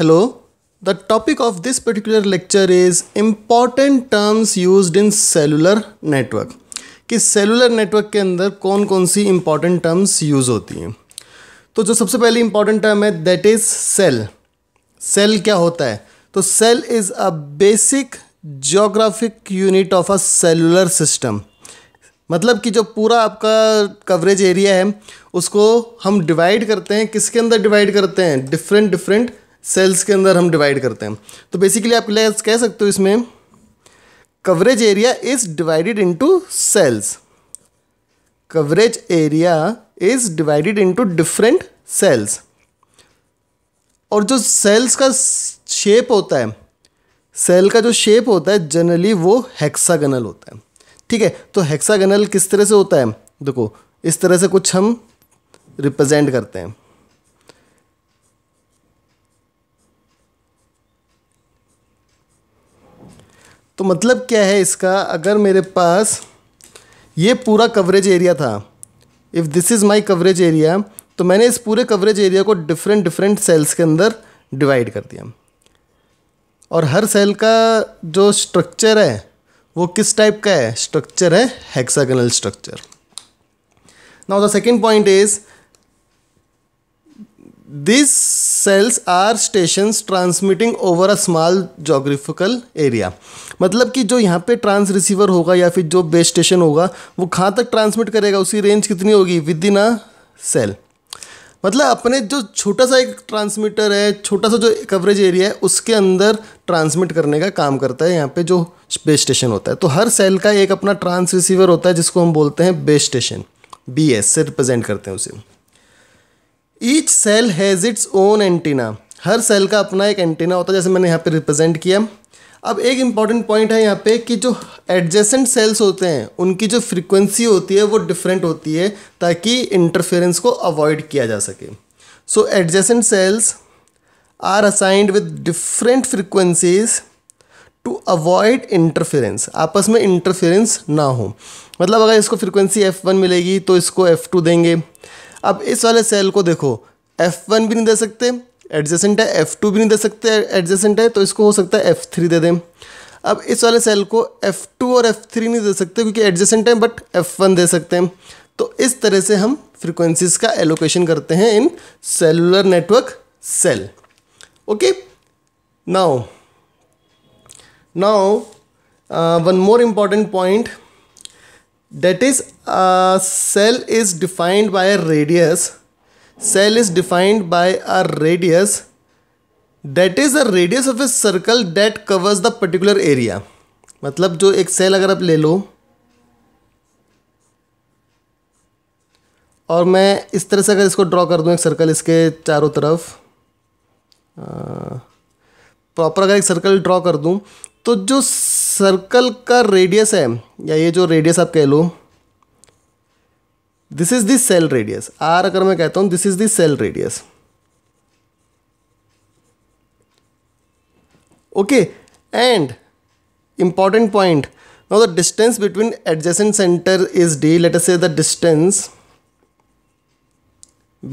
Hello the topic of this particular lecture is important terms use in cellular network कि cellular network के अंदर कौन कौन सी important terms use होती हैं तो जो सबसे पहली इंपॉर्टेंट टर्म है दैट इज सेल सेल क्या होता है तो cell is a basic geographic unit of a cellular system मतलब कि जो पूरा आपका कवरेज एरिया है उसको हम डिवाइड करते हैं किसके अंदर डिवाइड करते हैं डिफरेंट डिफरेंट सेल्स के अंदर हम डिवाइड करते हैं तो बेसिकली आप कह सकते हो इसमें coverage area is divided into cells coverage area is divided into different cells और जो सेल्स का शेप होता है सेल का जो शेप होता है जनरली वो हेक्सागनल होता है ठीक है तो हेक्सागनल किस तरह से होता है देखो इस तरह से कुछ हम रिप्रेजेंट करते हैं तो मतलब क्या है इसका अगर मेरे पास ये पूरा कवरेज एरिया था if this is my coverage area तो मैंने इस पूरे कवरेज एरिया को डिफरेंट डिफरेंट सेल्स के अंदर डिवाइड कर दिया और हर सेल का जो स्ट्रक्चर है वो किस टाइप का है स्ट्रक्चर है hexagonal structure now the second point is this cells are station transmitting over a small geographical area मतलब कि जो यहाँ पे ट्रांस रिसीवर होगा या फिर जो बेस स्टेशन होगा वो कहाँ तक ट्रांसमिट करेगा उसकी रेंज कितनी होगी विद इन अ सेल मतलब अपने जो छोटा सा एक ट्रांसमीटर है छोटा सा जो कवरेज एरिया है उसके अंदर ट्रांसमिट करने का काम करता है यहाँ पे जो बेस स्टेशन होता है तो हर सेल का एक अपना ट्रांस रिसीवर होता है जिसको हम बोलते हैं बेस स्टेशन बी एस से रिप्रेजेंट करते हैं उसे each cell has its own antenna हर सेल का अपना एक एंटीना होता है जैसे मैंने यहाँ पे रिप्रेजेंट किया अब एक इम्पॉर्टेंट पॉइंट है यहाँ पे कि जो एडजेसेंट सेल्स होते हैं उनकी जो फ्रीक्वेंसी होती है वो डिफरेंट होती है ताकि इंटरफेरेंस को अवॉइड किया जा सके so adjacent cells are assigned with different frequencies to avoid interference आपस में इंटरफेरेंस ना हो मतलब अगर इसको फ्रिक्वेंसी एफ़ वन मिलेगी तो इसको एफ़ टू देंगे अब इस वाले सेल को देखो एफ वन भी नहीं दे सकते एडजेसेंट है एफ टू भी नहीं दे सकते एडजेसेंट है तो इसको हो सकता है एफ थ्री दे दें अब इस वाले सेल को एफ टू और एफ थ्री नहीं दे सकते क्योंकि एडजेसेंट है बट एफ वन दे सकते हैं तो इस तरह से हम फ्रिक्वेंसीज का एलोकेशन करते हैं in cellular network cell okay now now one more important point that is a cell is defined by a radius cell is defined by a radius that is the radius of a circle that covers the particular area मतलब जो एक cell अगर आप ले लो और मैं इस तरह से अगर इसको ड्रॉ कर दूं एक सर्कल इसके चारों तरफ प्रॉपर अगर एक सर्कल ड्रॉ कर दूं तो जो सर्कल का रेडियस है या ये जो रेडियस आप कह लो this is cell radius R अगर मैं कहता हूं this is cell radius okay and important point now the distance between adjacent center is D let us say the distance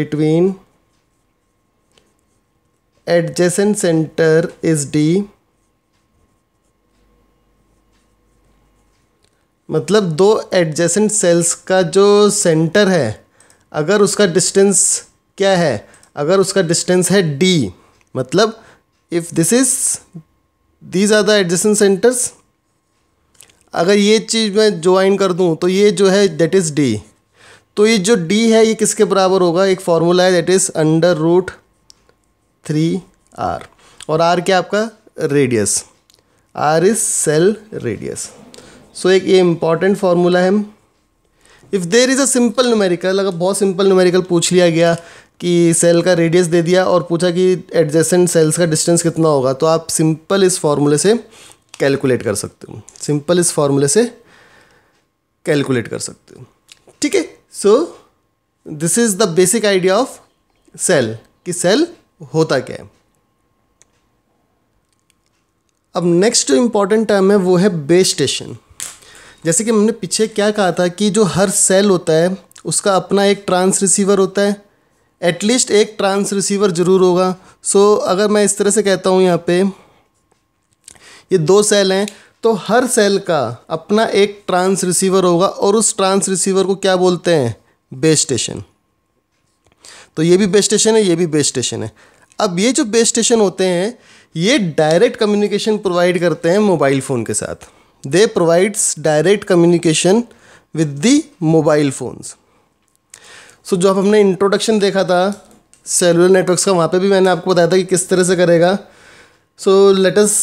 between adjacent center is D मतलब दो adjacent sales का जो centre है अगर उसका डिस्टेंस क्या है अगर उसका डिस्टेंस है डी मतलब if this is these are the adjacent centers अगर ये चीज़ मैं ज्वाइन कर दूँ तो ये जो है दैट इज़ डी तो ये जो डी है ये किसके बराबर होगा एक फार्मूला है that is under root three R और आर क्या आपका radius R is cell radius so एक ये इम्पॉर्टेंट फार्मूला है if there is a simple numerical अगर बहुत सिंपल न्यूमेरिकल पूछ लिया गया कि सेल का रेडियस दे दिया और पूछा कि एडजेसेंट सेल्स का डिस्टेंस कितना होगा तो आप सिंपल इस फार्मूले से कैलकुलेट कर सकते हो सिंपल इस फार्मूले से कैलकुलेट कर सकते हो ठीक है so this is the basic idea of cell कि सेल होता क्या है अब नेक्स्ट जो इम्पॉर्टेंट टर्म है वो है बेस स्टेशन जैसे कि हमने पीछे क्या कहा था कि जो हर सेल होता है उसका अपना एक ट्रांस रिसीवर होता है एटलीस्ट एक ट्रांस रिसीवर ज़रूर होगा सो so, अगर मैं इस तरह से कहता हूँ यहाँ पे ये दो सेल हैं तो हर सेल का अपना एक ट्रांस रिसीवर होगा और उस ट्रांस रिसीवर को क्या बोलते हैं बेस स्टेशन तो ये भी बेस स्टेशन है ये भी बेस स्टेशन है अब ये जो बेस स्टेशन होते हैं ये डायरेक्ट कम्युनिकेशन प्रोवाइड करते हैं मोबाइल फ़ोन के साथ they provides direct communication with the mobile phones so जो जो हमने इंट्रोडक्शन देखा था सेलुलर नेटवर्क्स का वहाँ पे भी मैंने आपको बताया था कि किस तरह से करेगा so let us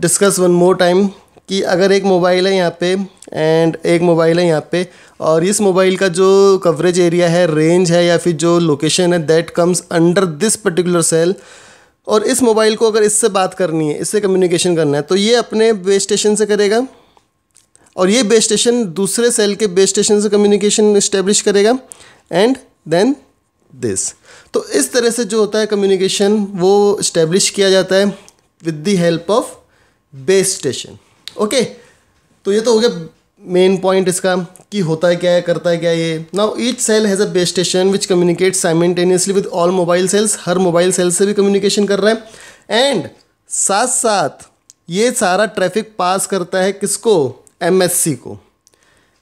discuss one more time कि अगर एक मोबाइल है यहाँ पे एंड एक मोबाइल है यहाँ पे और इस मोबाइल का जो कवरेज एरिया है रेंज है या फिर जो लोकेशन है that comes under this particular cell और इस मोबाइल को अगर इससे बात करनी है इससे कम्युनिकेशन करना है तो ये अपने बेस स्टेशन से करेगा और ये बेस स्टेशन दूसरे सेल के बेस स्टेशन से कम्युनिकेशन इस्टेब्लिश करेगा एंड देन दिस तो इस तरह से जो होता है कम्युनिकेशन वो इस्टेब्लिश किया जाता है with the help of base station okay तो ये तो हो गया मेन पॉइंट इसका कि होता है क्या है करता है क्या ये now each cell has a base station which communicate simultaneously with all mobile cells हर मोबाइल सेल से भी कम्युनिकेशन कर रहा है एंड साथ साथ ये सारा ट्रैफिक पास करता है किसको एम को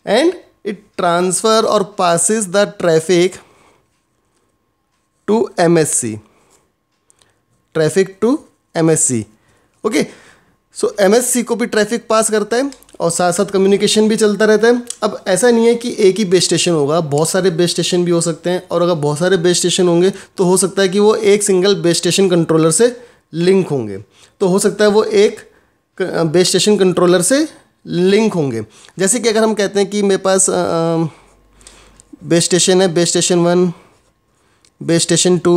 एंड इट ट्रांसफ़र और passes the traffic to M traffic to M okay so M को भी ट्रैफिक पास करता है और साथ साथ कम्युनिकेशन भी चलता रहता है अब ऐसा नहीं है कि एक ही बेस स्टेशन होगा बहुत सारे बेस स्टेशन भी हो सकते हैं और अगर बहुत सारे बेस स्टेशन होंगे तो हो सकता है कि वो एक सिंगल बेस स्टेशन कंट्रोलर से लिंक होंगे तो हो सकता है वो एक बेस स्टेशन कंट्रोलर से लिंक होंगे जैसे कि अगर हम कहते हैं कि मेरे पास बेस स्टेशन है base station one base station two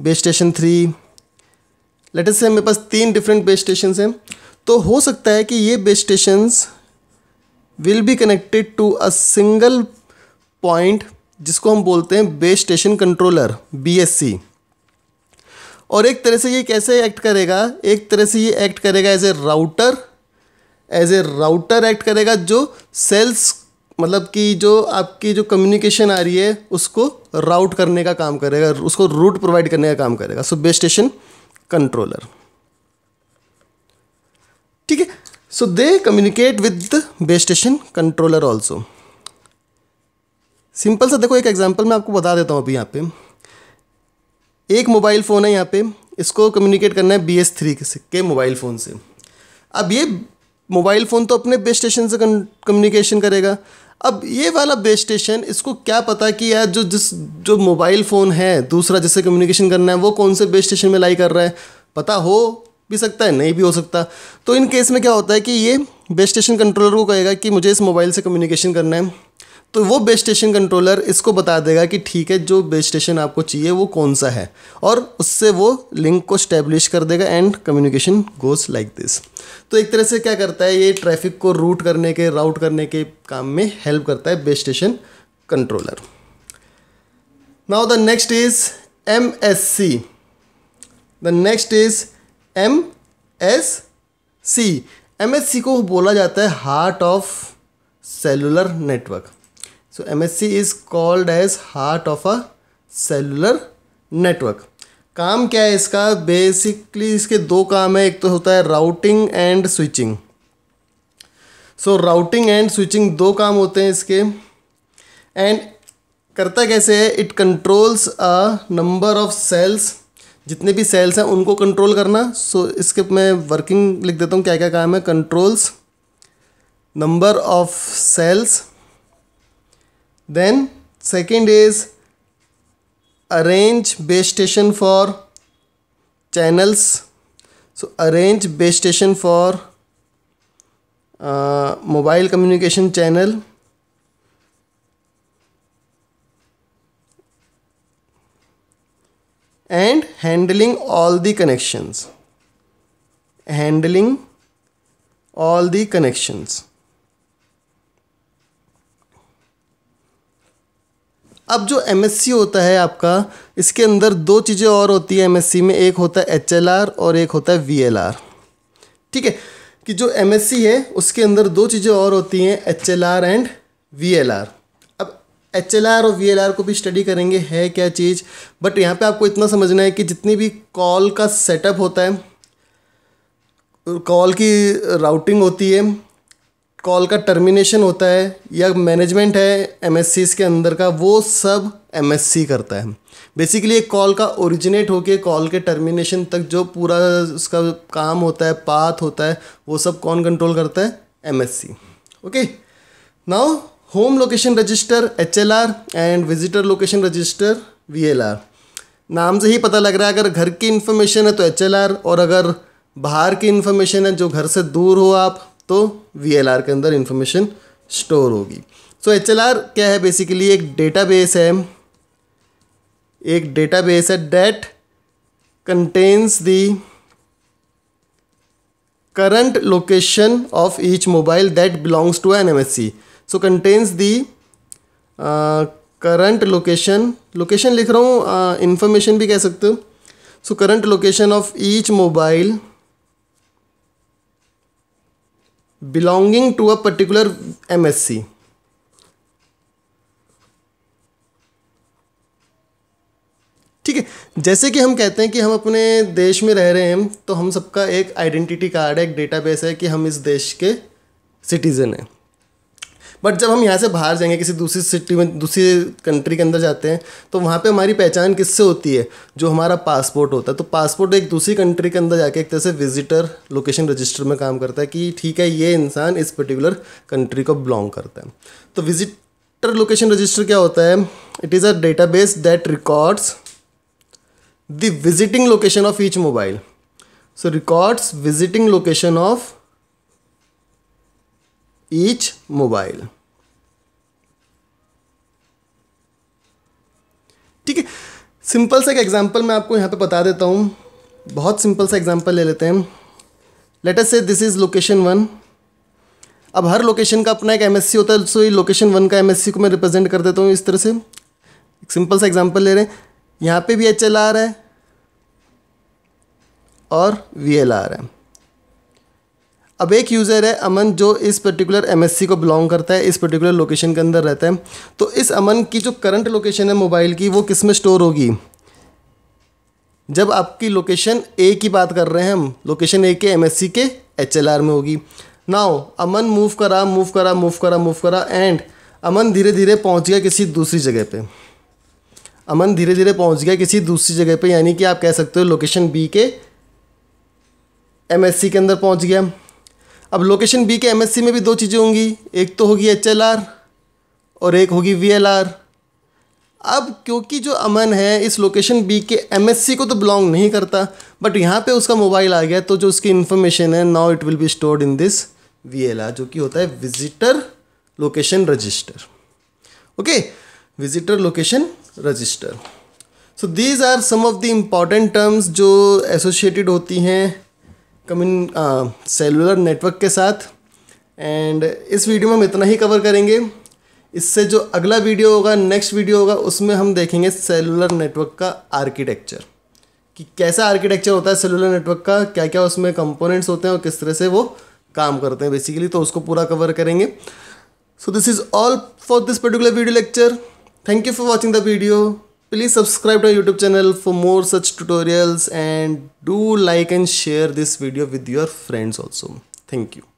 base station three latest से मेरे पास तीन डिफरेंट बेस स्टेशन हैं तो हो सकता है कि ये base stations will be connected to a single point जिसको हम बोलते हैं बेस स्टेशन कंट्रोलर बी और एक तरह से ये कैसे एक्ट करेगा एक तरह से ये एक्ट करेगा as a router as a router act करेगा जो सेल्स मतलब कि जो आपकी जो कम्युनिकेशन आ रही है उसको राउट करने का काम करेगा उसको रूट प्रोवाइड करने का काम करेगा so base station controller So they communicate with the base station controller also. Simple सा देखो एक एग्जांपल मैं आपको बता देता हूँ अभी यहाँ पे एक मोबाइल फ़ोन है यहाँ पे इसको कम्युनिकेट करना है बी एस थ्री के, के मोबाइल फ़ोन से अब ये मोबाइल फ़ोन तो अपने बेस स्टेशन से कम्युनिकेशन करेगा अब ये वाला बेस स्टेशन इसको क्या पता कि यार जो जिस जो मोबाइल फ़ोन है दूसरा जिससे कम्युनिकेशन करना है वो कौन से बेस स्टेशन में लाई कर रहा है पता हो भी सकता है नहीं भी हो सकता तो इन केस में क्या होता है कि ये बेस स्टेशन कंट्रोलर को कहेगा कि मुझे इस मोबाइल से कम्युनिकेशन करना है तो वो बेस स्टेशन कंट्रोलर इसको बता देगा कि ठीक है जो बेस स्टेशन आपको चाहिए वो कौन सा है और उससे वो लिंक को स्टैब्लिश कर देगा and communication goes like this तो एक तरह से क्या करता है ये ट्रैफिक को रूट करने के राउट करने के काम में हेल्प करता है base station controller now the next is M S C the next is M S C M S C को बोला जाता है heart of cellular network so M S C is called as heart of a cellular network काम क्या है इसका basically इसके दो काम है एक तो होता है routing and switching so routing and switching दो काम होते हैं इसके एंड करता कैसे है it controls a number of cells जितने भी सेल्स हैं उनको कंट्रोल करना सो so, इसके मैं वर्किंग लिख देता हूँ क्या क्या काम है controls number of cells then second is arrange base station for channels so arrange base station for mobile communication channel and handling all the connections handling all the connections अब जो एम होता है आपका इसके अंदर दो चीज़ें और होती है एम में एक होता है एच और एक होता है वी ठीक है कि जो एम है उसके अंदर दो चीज़ें और होती हैं एच एंड वी एच और वी को भी स्टडी करेंगे है क्या चीज़ बट यहाँ पे आपको इतना समझना है कि जितनी भी कॉल का सेटअप होता है कॉल की राउटिंग होती है कॉल का टर्मिनेशन होता है या मैनेजमेंट है एम के अंदर का वो सब एम करता है बेसिकली एक कॉल का ओरिजिनेट होके कॉल के टर्मिनेशन तक जो पूरा उसका काम होता है पाथ होता है वो सब कौन कंट्रोल करता है M okay now home location register HLR and visitor location register VLR नाम से ही पता लग रहा है अगर घर की इन्फॉर्मेशन है तो एच और अगर बाहर की इन्फॉर्मेशन है जो घर से दूर हो आप तो वी के अंदर इन्फॉर्मेशन स्टोर होगी सो एल एच क्या है बेसिकली एक डेटाबेस है एक डेटाबेस है that contains the current location of each mobile that belongs to an M S C so contains the current location location लिख रहा हूँ इन्फॉर्मेशन भी कह सकते हो so current location of each mobile belonging to a particular MSC ठीक है जैसे कि हम कहते हैं कि हम अपने देश में रह रहे हैं तो हम सबका एक आइडेंटिटी कार्ड है एक डेटाबेस है कि हम इस देश के सिटीज़न हैं बट जब हम यहाँ से बाहर जाएंगे किसी दूसरी सिटी में दूसरी कंट्री के अंदर जाते हैं तो वहाँ पे हमारी पहचान किससे होती है जो हमारा पासपोर्ट होता है तो पासपोर्ट एक दूसरी कंट्री के अंदर जाके एक तरह से विजिटर लोकेशन रजिस्टर में काम करता है कि ठीक है ये इंसान इस पर्टिकुलर कंट्री को बिलोंग करता है तो विजिटर लोकेशन रजिस्टर क्या होता है it is a data base that records the visiting location of each mobile so records visiting location of each mobile ठीक है सिंपल सा एक एग्जांपल मैं आपको यहाँ पे बता देता हूँ बहुत सिंपल सा एग्जांपल ले लेते हैं लेटेस्ट से दिस इज़ लोकेशन वन अब हर लोकेशन का अपना एक एमएससी होता है सो ये लोकेशन वन का एमएससी को मैं रिप्रेजेंट कर देता हूँ इस तरह से एक सिंपल सा एग्जाम्पल ले रहे हैं यहां पे भी एच आ रहा है और वी आ रहा है अब एक यूज़र है अमन जो इस पर्टिकुलर एमएससी को बिलोंग करता है इस पर्टिकुलर लोकेशन के अंदर रहता है तो इस अमन की जो करंट लोकेशन है मोबाइल की वो किस में स्टोर होगी जब आपकी लोकेशन ए की बात कर रहे हैं हम लोकेशन ए के एमएससी के एचएलआर में होगी नाउ अमन मूव करा मूव करा मूव करा मूव करा एंड अमन धीरे धीरे पहुंच गया किसी दूसरी जगह पे अमन धीरे धीरे पहुंच गया किसी दूसरी जगह पे यानी कि आप कह सकते हो लोकेशन बी के एम के अंदर पहुंच गया अब लोकेशन बी के एमएससी में भी दो चीज़ें होंगी एक तो होगी एच और एक होगी वी अब क्योंकि जो अमन है इस लोकेशन बी के एमएससी को तो बिलोंग नहीं करता बट यहाँ पे उसका मोबाइल आ गया तो जो उसकी इन्फॉर्मेशन है now it will be stored in this V जो कि होता है visitor location register okay visitor location register so these are some of the important terms जो एसोसिएटेड होती हैं कम्यून सेलुलर नेटवर्क के साथ एंड इस वीडियो में हम इतना ही कवर करेंगे इससे जो अगला वीडियो होगा नेक्स्ट वीडियो होगा उसमें हम देखेंगे सेलुलर नेटवर्क का आर्किटेक्चर कि कैसा आर्किटेक्चर होता है सेलुलर नेटवर्क का क्या क्या उसमें कंपोनेंट्स होते हैं और किस तरह से वो काम करते हैं बेसिकली तो उसको पूरा कवर करेंगे so this is all for this particular video lecture thank you for watching the video please subscribe to our youtube channel for more such tutorials and do like and share this video with your friends also thank you